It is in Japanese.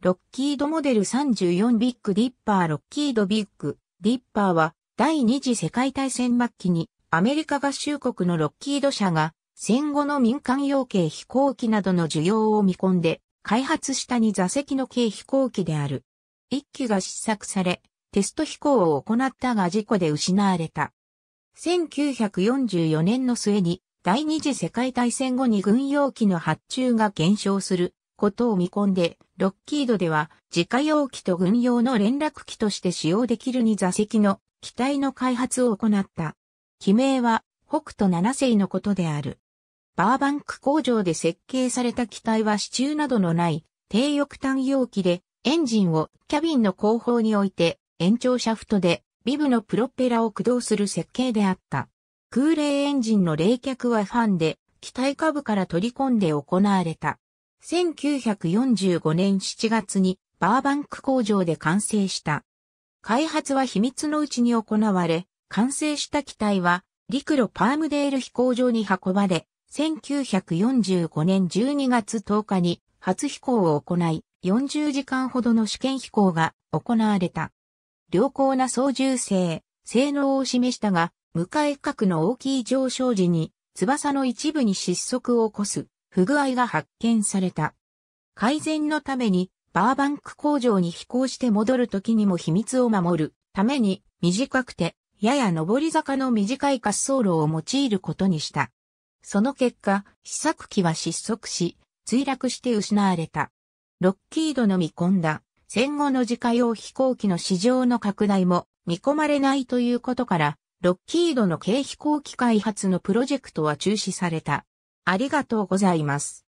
ロッキードモデル34ビッグディッパーロッキードビッグディッパーは第二次世界大戦末期にアメリカ合衆国のロッキード社が戦後の民間用系飛行機などの需要を見込んで開発した2座席の軽飛行機である。1機が失作されテスト飛行を行ったが事故で失われた。1944年の末に第二次世界大戦後に軍用機の発注が減少することを見込んで、ロッキードでは自家用機と軍用の連絡機として使用できる2座席の機体の開発を行った。機名は北斗七世のことである。バーバンク工場で設計された機体は支柱などのない低翼単容器でエンジンをキャビンの後方に置いて延長シャフトでビブのプロペラを駆動する設計であった。空冷エンジンの冷却はファンで機体下部から取り込んで行われた。1945年7月にバーバンク工場で完成した。開発は秘密のうちに行われ、完成した機体は陸路パームデール飛行場に運ばれ、1945年12月10日に初飛行を行い、40時間ほどの試験飛行が行われた。良好な操縦性、性能を示したが、向かい角の大きい上昇時に翼の一部に失速を起こす不具合が発見された。改善のためにバーバンク工場に飛行して戻る時にも秘密を守るために短くてやや上り坂の短い滑走路を用いることにした。その結果、試作機は失速し、墜落して失われた。ロッキードの見込んだ戦後の自家用飛行機の市場の拡大も見込まれないということから、ロッキードの軽飛行機開発のプロジェクトは中止された。ありがとうございます。